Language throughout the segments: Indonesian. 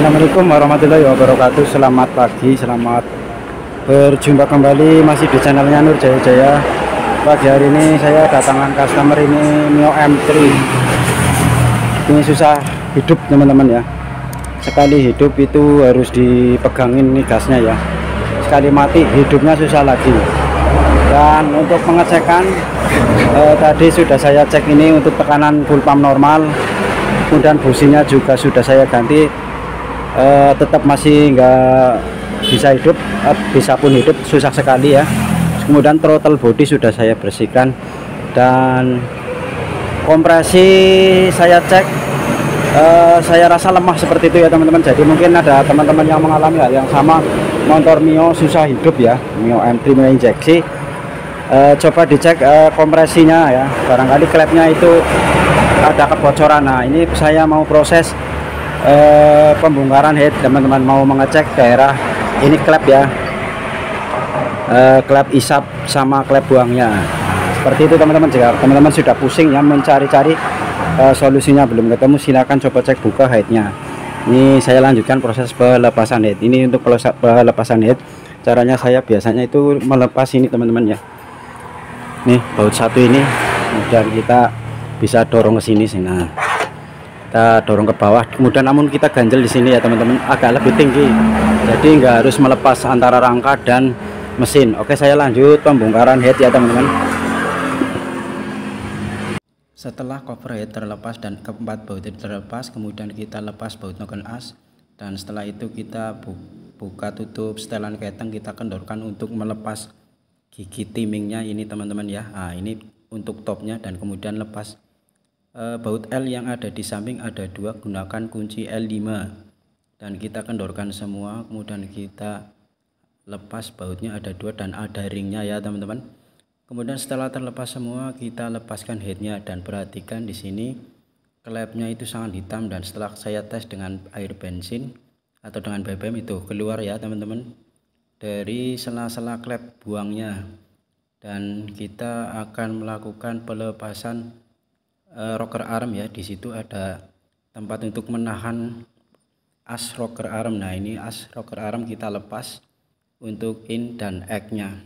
Assalamualaikum warahmatullahi wabarakatuh Selamat pagi, selamat berjumpa kembali masih di channelnya Nur Jaya Jaya Pagi hari ini saya datangan customer ini Mio M3 Ini susah hidup teman-teman ya Sekali hidup itu harus dipegangin nih gasnya ya Sekali mati hidupnya susah lagi Dan untuk pengecekan eh, Tadi sudah saya cek ini untuk tekanan full pump normal kemudian businya juga sudah saya ganti uh, tetap masih nggak bisa hidup uh, bisa pun hidup susah sekali ya kemudian throttle body sudah saya bersihkan dan kompresi saya cek uh, saya rasa lemah seperti itu ya teman-teman jadi mungkin ada teman-teman yang mengalami hal yang sama motor Mio susah hidup ya Mio M3 Mio injeksi uh, coba dicek uh, kompresinya ya barangkali klepnya itu ada kebocoran nah ini saya mau proses eh, pembongkaran head teman-teman mau mengecek daerah ini klep ya eh, klep isap sama klep buangnya nah, seperti itu teman-teman jika teman-teman sudah pusing yang mencari-cari eh, solusinya belum ketemu silahkan coba cek buka headnya ini saya lanjutkan proses pelepasan head ini untuk pelepasan head caranya saya biasanya itu melepas ini teman-teman ya nih baut satu ini dan kita bisa dorong ke sini sini nah kita dorong ke bawah kemudian namun kita ganjel di sini ya teman-teman agak lebih tinggi jadi nggak harus melepas antara rangka dan mesin oke saya lanjut pembongkaran head ya teman-teman setelah cover head terlepas dan keempat baut terlepas kemudian kita lepas baut noken as dan setelah itu kita buka tutup setelan keteng kita kendorkan untuk melepas gigi timingnya ini teman-teman ya nah, ini untuk topnya dan kemudian lepas Eh, baut L yang ada di samping ada dua gunakan kunci L5 dan kita kendorkan semua kemudian kita lepas bautnya ada dua dan ada ringnya ya teman-teman kemudian setelah terlepas semua kita lepaskan headnya dan perhatikan di sini klepnya itu sangat hitam dan setelah saya tes dengan air bensin atau dengan BBM itu keluar ya teman-teman dari sela-sela klep buangnya dan kita akan melakukan pelepasan uh, rocker arm ya di situ ada tempat untuk menahan as rocker arm nah ini as rocker arm kita lepas untuk in dan egg nya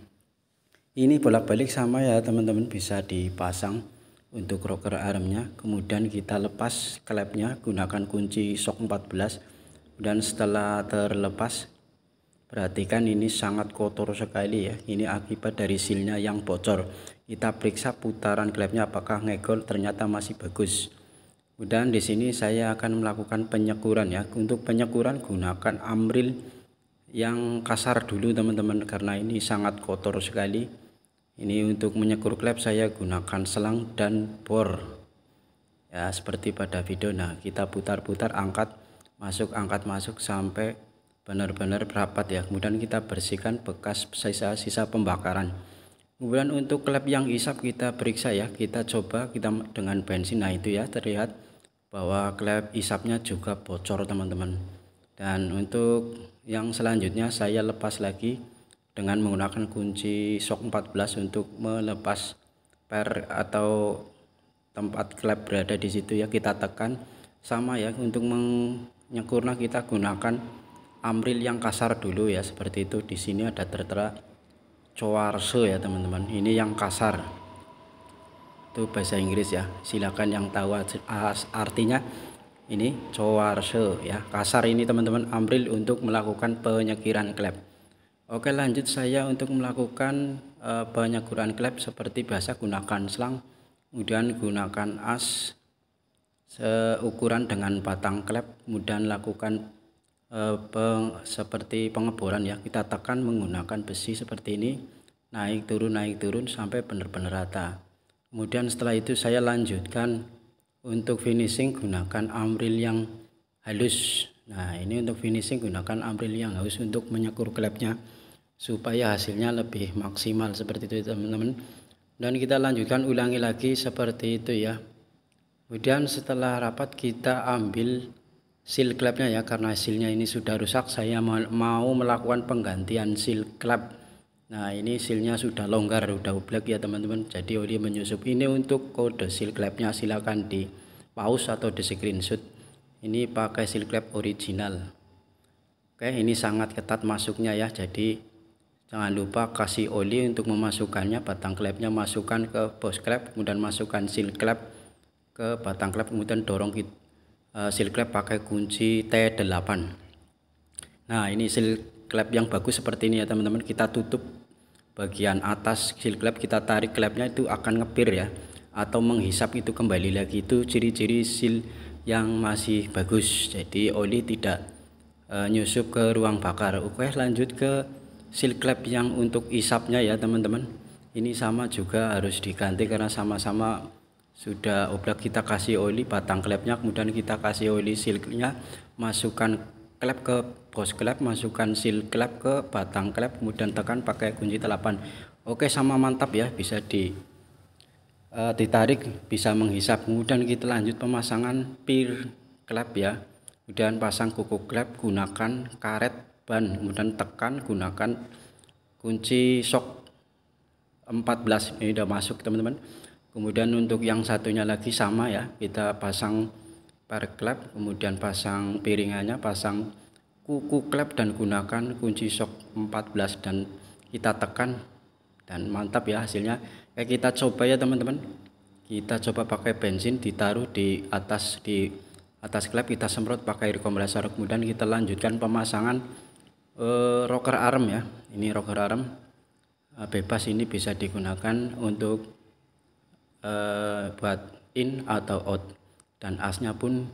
ini bolak-balik sama ya teman-teman bisa dipasang untuk rocker armnya kemudian kita lepas klepnya gunakan kunci sok 14 dan setelah terlepas perhatikan ini sangat kotor sekali ya ini akibat dari silnya yang bocor kita periksa putaran klepnya apakah ngegol ternyata masih bagus kemudian di sini saya akan melakukan penyekuran ya untuk penyekuran gunakan amril yang kasar dulu teman-teman karena ini sangat kotor sekali ini untuk menyekur klep saya gunakan selang dan bor ya seperti pada video nah kita putar-putar angkat masuk angkat masuk sampai benar-benar rapat ya kemudian kita bersihkan bekas sisa-sisa pembakaran kemudian untuk klep yang isap kita periksa ya kita coba kita dengan bensin nah itu ya terlihat bahwa klep isapnya juga bocor teman-teman dan untuk yang selanjutnya saya lepas lagi dengan menggunakan kunci sok 14 untuk melepas per atau tempat klep berada di situ ya kita tekan sama ya untuk menyekurna kita gunakan amril yang kasar dulu ya seperti itu di sini ada tertera coarse ya teman-teman ini yang kasar itu bahasa Inggris ya silakan yang tahu artinya ini coarse ya kasar ini teman-teman ambril untuk melakukan penyekiran klep oke lanjut saya untuk melakukan e, penyekiran klep seperti biasa gunakan selang kemudian gunakan as seukuran dengan batang klep kemudian lakukan Eh, peng, seperti pengeboran ya kita tekan menggunakan besi seperti ini naik turun naik turun sampai benar-benar rata kemudian setelah itu saya lanjutkan untuk finishing gunakan amril yang halus nah ini untuk finishing gunakan amril yang halus untuk menyekur klepnya supaya hasilnya lebih maksimal seperti itu teman-teman dan kita lanjutkan ulangi lagi seperti itu ya kemudian setelah rapat kita ambil seal klepnya ya karena sealnya ini sudah rusak saya mau melakukan penggantian seal klep. nah ini sealnya sudah longgar udah oblak ya teman-teman jadi oli menyusup ini untuk kode seal klepnya silakan di pause atau di screenshot ini pakai seal klep original oke ini sangat ketat masuknya ya jadi jangan lupa kasih oli untuk memasukkannya batang klepnya masukkan ke post klep kemudian masukkan seal klep ke batang klep kemudian dorong uh, seal pakai kunci T8 nah ini seal klep yang bagus seperti ini ya teman-teman kita tutup bagian atas seal klep, kita tarik klepnya itu akan ngepir ya atau menghisap itu kembali lagi itu ciri-ciri seal yang masih bagus jadi oli tidak e, nyusup ke ruang bakar oke lanjut ke seal klep yang untuk isapnya ya teman-teman ini sama juga harus diganti karena sama-sama sudah oblak kita kasih oli batang klepnya kemudian kita kasih oli silknya masukkan klep ke bos klep masukkan seal klep ke batang klep kemudian tekan pakai kunci telapan oke sama mantap ya bisa di uh, ditarik bisa menghisap kemudian kita lanjut pemasangan pir klep ya kemudian pasang kuku klep gunakan karet ban kemudian tekan gunakan kunci sok 14 ini udah masuk teman-teman kemudian untuk yang satunya lagi sama ya kita pasang klep kemudian pasang piringannya pasang kuku klep dan gunakan kunci sok 14 dan kita tekan dan mantap ya hasilnya Oke, kita coba ya teman-teman kita coba pakai bensin ditaruh di atas di atas klep kita semprot pakai air kompresor kemudian kita lanjutkan pemasangan eh, rocker arm ya ini rocker arm eh, bebas ini bisa digunakan untuk Eh, buat in atau out dan asnya pun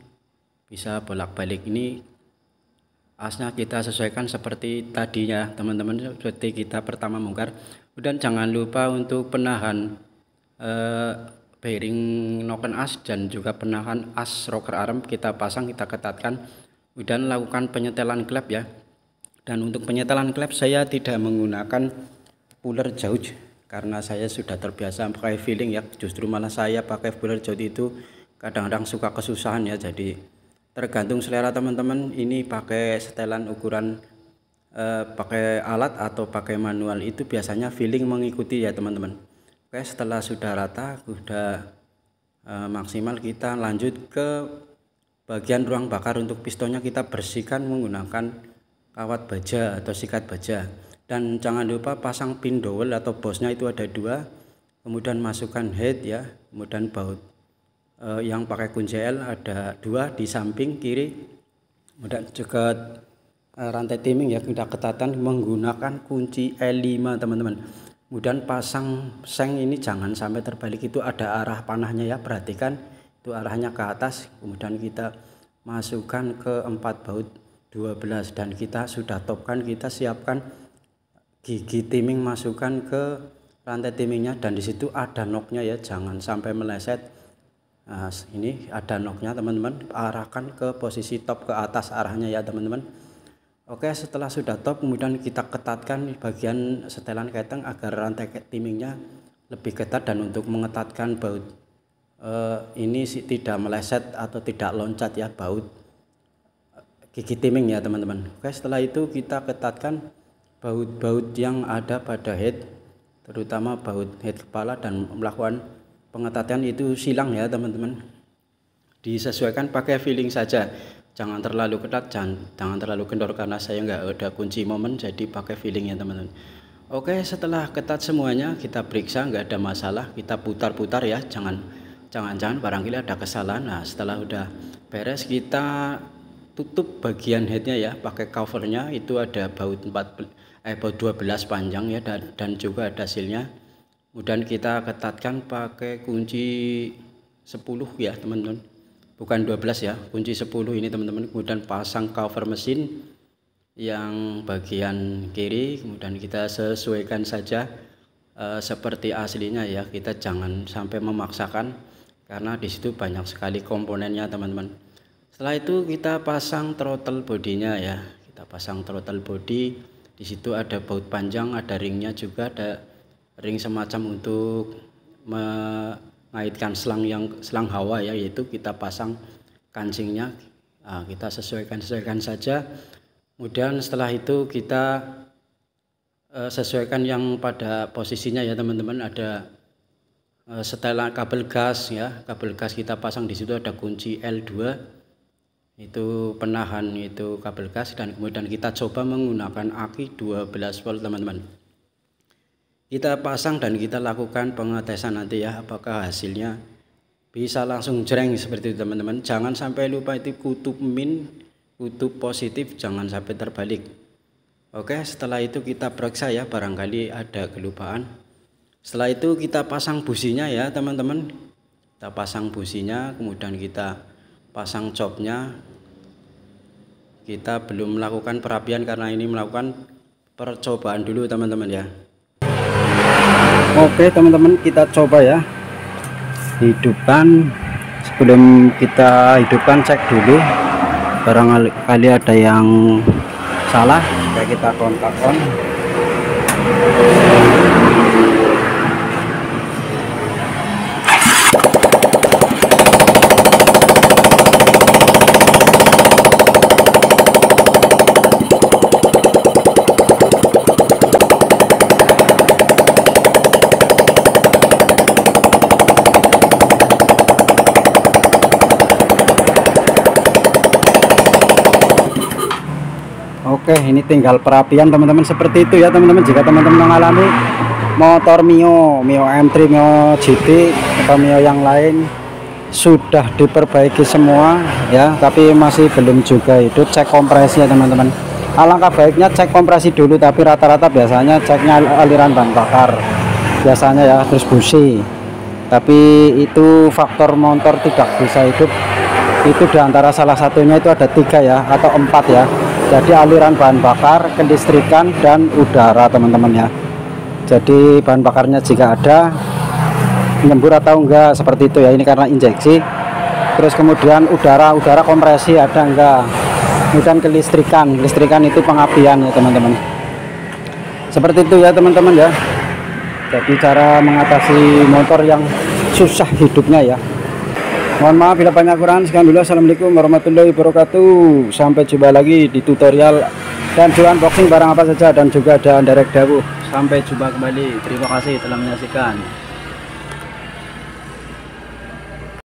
bisa bolak-balik ini asnya kita sesuaikan seperti tadinya teman-teman seperti kita pertama mungkar dan jangan lupa untuk penahan eh, bearing noken as dan juga penahan as rocker arm kita pasang kita ketatkan dan lakukan penyetelan klep ya dan untuk penyetelan klep saya tidak menggunakan puller jauh karena saya sudah terbiasa pakai feeling ya justru malah saya pakai bulan jadi itu kadang-kadang suka kesusahan ya jadi tergantung selera teman-teman ini pakai setelan ukuran eh, pakai alat atau pakai manual itu biasanya feeling mengikuti ya teman-teman oke setelah sudah rata sudah eh, maksimal kita lanjut ke bagian ruang bakar untuk pistonnya kita bersihkan menggunakan kawat baja atau sikat baja dan jangan lupa pasang pin dowel atau bosnya itu ada dua kemudian masukkan head ya kemudian baut e, yang pakai kunci L ada dua di samping kiri kemudian juga e, rantai timing ya kita ketatan menggunakan kunci L5 teman-teman kemudian pasang seng ini jangan sampai terbalik itu ada arah panahnya ya perhatikan itu arahnya ke atas kemudian kita masukkan ke empat baut 12 dan kita sudah topkan kita siapkan gigi timing masukkan ke rantai timingnya dan disitu ada noknya ya jangan sampai meleset nah, ini ada noknya teman-teman arahkan ke posisi top ke atas arahnya ya teman-teman Oke setelah sudah top kemudian kita ketatkan bagian setelan keteng agar rantai timingnya lebih ketat dan untuk mengetatkan baut eh, ini tidak meleset atau tidak loncat ya baut gigi timing ya teman-teman Oke setelah itu kita ketatkan baut-baut yang ada pada head terutama baut head kepala dan melakukan pengetatan itu silang ya teman-teman disesuaikan pakai feeling saja jangan terlalu ketat jangan, jangan terlalu kendor karena saya nggak ada kunci momen jadi pakai feeling ya teman-teman oke setelah ketat semuanya kita periksa nggak ada masalah kita putar-putar ya jangan jangan-jangan barangkali ada kesalahan nah setelah udah beres kita tutup bagian headnya ya pakai covernya itu ada baut 4 eh baut 12 panjang ya dan, dan juga ada silnya kemudian kita ketatkan pakai kunci 10 ya teman-teman bukan 12 ya kunci 10 ini teman-teman kemudian pasang cover mesin yang bagian kiri kemudian kita sesuaikan saja eh, seperti aslinya ya kita jangan sampai memaksakan karena disitu banyak sekali komponennya teman-teman setelah itu kita pasang throttle bodinya ya kita pasang throttle body di situ ada baut panjang ada ringnya juga ada ring semacam untuk mengaitkan selang yang selang hawa ya yaitu kita pasang kancingnya nah, kita sesuaikan sesuaikan saja kemudian setelah itu kita eh, sesuaikan yang pada posisinya ya teman-teman ada eh, setelah setelan kabel gas ya kabel gas kita pasang di situ ada kunci L2 itu penahan itu kabel gas dan kemudian kita coba menggunakan aki 12 volt teman-teman kita pasang dan kita lakukan pengetesan nanti ya apakah hasilnya bisa langsung jreng seperti itu teman-teman jangan sampai lupa itu kutub min kutub positif jangan sampai terbalik oke setelah itu kita periksa ya barangkali ada kelupaan setelah itu kita pasang businya ya teman-teman kita pasang businya kemudian kita pasang copnya. kita belum melakukan perapian karena ini melakukan percobaan dulu teman-teman ya Oke teman-teman kita coba ya hidupkan sebelum kita hidupkan cek dulu barangkali ada yang salah kita kontak on Oke ini tinggal perapian teman-teman seperti itu ya teman-teman jika teman-teman mengalami motor Mio Mio M3 Mio GT atau Mio yang lain sudah diperbaiki semua ya tapi masih belum juga itu cek kompresi ya teman-teman alangkah baiknya cek kompresi dulu tapi rata-rata biasanya ceknya aliran bahan bakar biasanya ya terus busi tapi itu faktor motor tidak bisa hidup itu diantara salah satunya itu ada tiga ya atau empat ya jadi aliran bahan bakar kendistrikan dan udara teman-teman ya jadi bahan bakarnya jika ada nyembur atau enggak seperti itu ya ini karena injeksi terus kemudian udara udara kompresi ada enggak kemudian kelistrikan kelistrikan itu pengapian ya teman-teman seperti itu ya teman-teman ya jadi cara mengatasi motor yang susah hidupnya ya Mohon maaf bila banyak kurang. Sekian dulu. Assalamualaikum warahmatullahi wabarakatuh. Sampai jumpa lagi di tutorial dan jualan boxing barang apa saja dan juga ada direct dawu. Sampai jumpa kembali. Terima kasih telah menyaksikan.